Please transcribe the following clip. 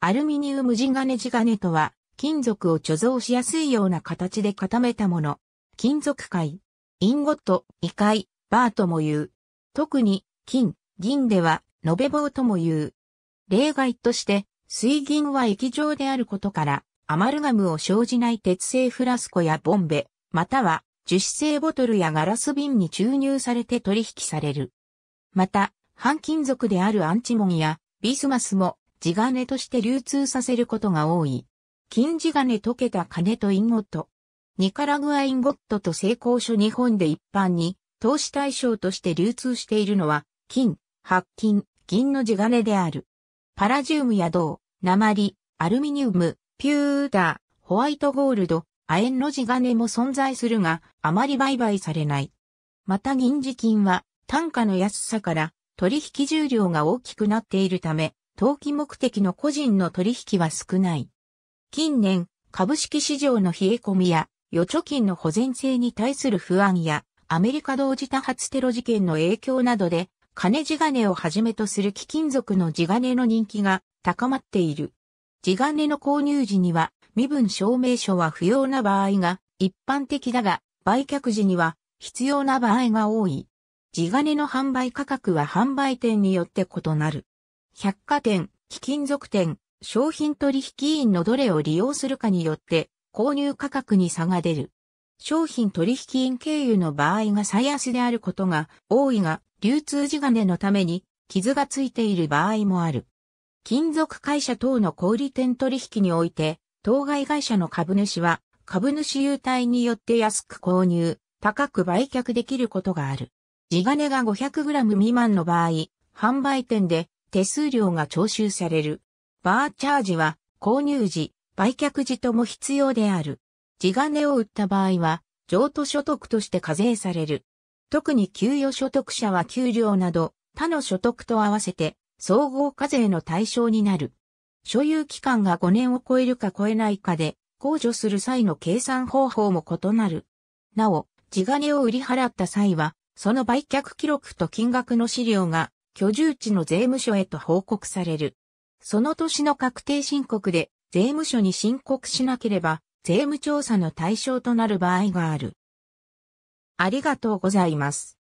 アルミニウム地金地金とは、金属を貯蔵しやすいような形で固めたもの。金属界、インゴット、異界、バーとも言う。特に、金、銀では、延べ棒とも言う。例外として、水銀は液状であることから、アマルガムを生じない鉄製フラスコやボンベ、または樹脂製ボトルやガラス瓶に注入されて取引される。また、半金属であるアンチモンやビスマスも地金として流通させることが多い。金地金溶けた金とインゴット。ニカラグアインゴットと成功書日本で一般に投資対象として流通しているのは金、白金、銀の地金である。パラジウムや銅、鉛、アルミニウム、ピューダー、ホワイトゴールド、亜鉛の地金も存在するが、あまり売買されない。また銀地金は単価の安さから取引重量が大きくなっているため、投機目的の個人の取引は少ない。近年、株式市場の冷え込みや、預貯金の保全性に対する不安や、アメリカ同時多発テロ事件の影響などで、金地金をはじめとする貴金属の地金の人気が高まっている。地金の購入時には、身分証明書は不要な場合が一般的だが、売却時には必要な場合が多い。地金の販売価格は販売店によって異なる。百貨店、貴金属店、商品取引員のどれを利用するかによって、購入価格に差が出る。商品取引員経由の場合が最安であることが多いが、流通地金のために傷がついている場合もある。金属会社等の小売店取引において、当該会社の株主は株主優待によって安く購入、高く売却できることがある。地金が 500g 未満の場合、販売店で手数料が徴収される。バーチャージは購入時、売却時とも必要である。地金を売った場合は、譲渡所得として課税される。特に給与所得者は給料など他の所得と合わせて総合課税の対象になる。所有期間が5年を超えるか超えないかで、控除する際の計算方法も異なる。なお、地金を売り払った際は、その売却記録と金額の資料が居住地の税務署へと報告される。その年の確定申告で税務署に申告しなければ税務調査の対象となる場合がある。ありがとうございます。